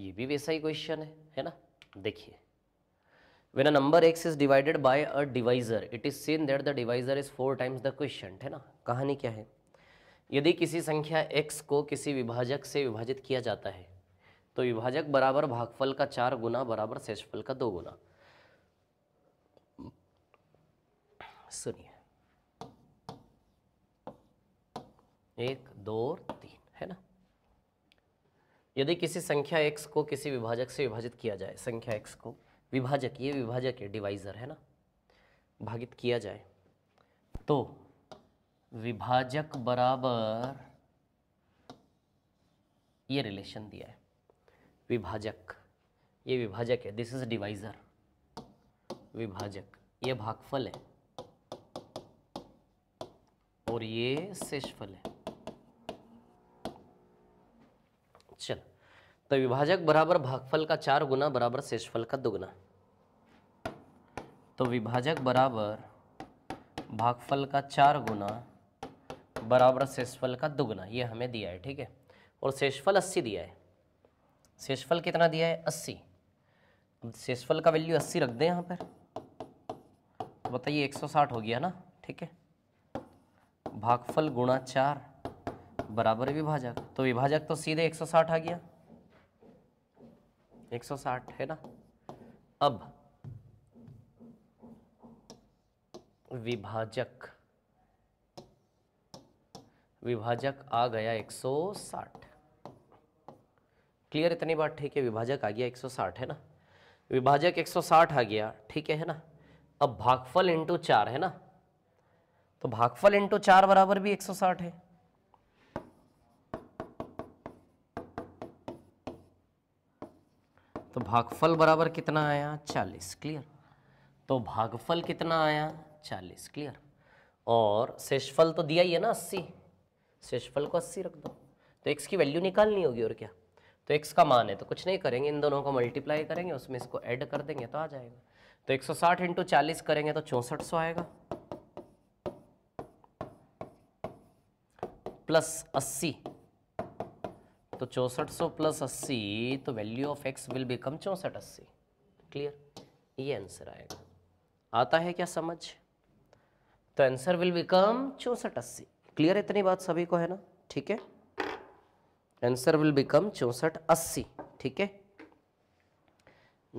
ये भी वैसा ही क्वेश्चन है है ना देखिए when a number x is divided by a divisor it is seen that the divisor is four times the question है ना कहानी क्या है यदि किसी संख्या x को किसी विभाजक से विभाजित किया जाता है तो विभाजक बराबर भागफल का चार गुना बराबर शेषफल का दो गुना सुनिए एक दो और तीन है ना यदि किसी संख्या एक्स को किसी विभाजक से विभाजित किया जाए संख्या एक्स को विभाजक ये विभाजक है डिवाइजर है ना भागित किया जाए तो विभाजक बराबर ये रिलेशन दिया है विभाजक ये विभाजक है दिस इज डिवाइजर विभाजक ये भागफल है और ये शेषफल है चल तो विभाजक बराबर भागफल का चार गुना बराबर शेषफल का दुगुना तो विभाजक बराबर भागफल का चार गुना बराबर शेषफल का दोगुना ये हमें दिया है ठीक है और शेषफल अस्सी दिया है शेषफल कितना दिया है अस्सी शेषफल का वैल्यू अस्सी रख दें यहाँ पर तो बताइए एक सौ साठ हो गया ना ठीक है भागफल गुणा चार बराबर विभाजक तो विभाजक तो सीधे 160 आ गया 160 है ना अब विभाजक विभाजक आ गया 160 क्लियर इतनी बात ठीक है विभाजक आ गया 160 है ना विभाजक 160 आ गया ठीक है ना अब भागफल इंटू चार है ना तो भागफल इंटू चार बराबर भी 160 है भागफल बराबर कितना आया चालीस क्लियर तो भागफल कितना आया चालीस क्लियर और शेषफल तो दिया ही है ना अस्सी शेषफल को अस्सी रख दो तो एक्स की वैल्यू निकालनी होगी और क्या तो एक्स का मान है तो कुछ नहीं करेंगे इन दोनों को मल्टीप्लाई करेंगे उसमें इसको ऐड कर देंगे तो आ जाएगा तो 160 सौ साठ इंटू चालीस करेंगे तो चौंसठ सौ आएगा प्लस अस्सी तो चौंसठ सौ प्लस अस्सी तो value of x will become चौंसठ अस्सी क्लियर ये आंसर आएगा आता है क्या समझ तो आंसर विल बिकम चौंसठ अस्सी क्लियर इतनी बात सभी को है ना ठीक है आंसर विल बिकम चौंसठ अस्सी ठीक है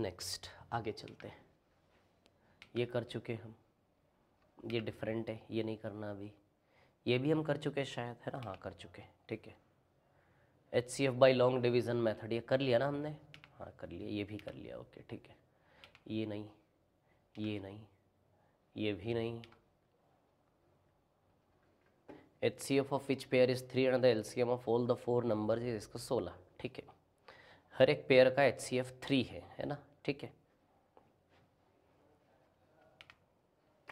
नेक्स्ट आगे चलते हैं ये कर चुके हम ये डिफरेंट है ये नहीं करना अभी ये भी हम कर चुके शायद है ना हाँ कर चुके ठीक है H C F by long division method ये कर लिया ना हमने हाँ कर लिया ये भी कर लिया ओके ठीक है ये नहीं ये नहीं ये भी नहीं H C F of which pair is three and the L C M of all the four number is इसको सोलह ठीक है हर एक पेयर का एच सी एफ थ्री है है ना ठीक है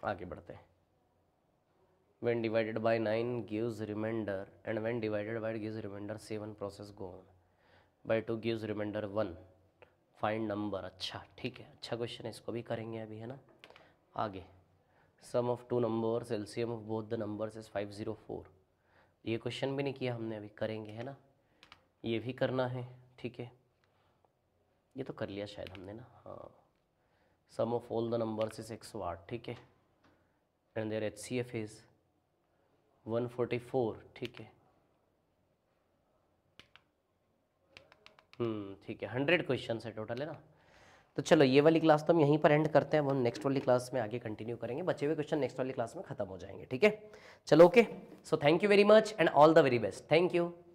आगे बढ़ते हैं when divided by 9 gives remainder and when divided by gives remainder 7 process go on by 2 gives remainder 1 find number अच्छा ठीक है अच्छा क्वेश्चन है इसको भी करेंगे अभी है ना आगे sum of two number LCM of both the numbers is 504 ये क्वेश्चन भी नहीं किया हमने अभी करेंगे है ना ये भी करना है ठीक है ये तो कर लिया शायद हमने ना हाँ sum of all the number is सौ आठ ठीक है and their H C F is 144 ठीक है हम्म ठीक है हंड्रेड क्वेश्चन है टोटल है ना तो चलो ये वाली क्लास तो हम यहीं पर एंड करते हैं हम नेक्स्ट वाली क्लास में आगे कंटिन्यू करेंगे बचे हुए क्वेश्चन नेक्स्ट वाली क्लास में खत्म हो जाएंगे ठीक है चलो okay so thank you very much and all the very best thank you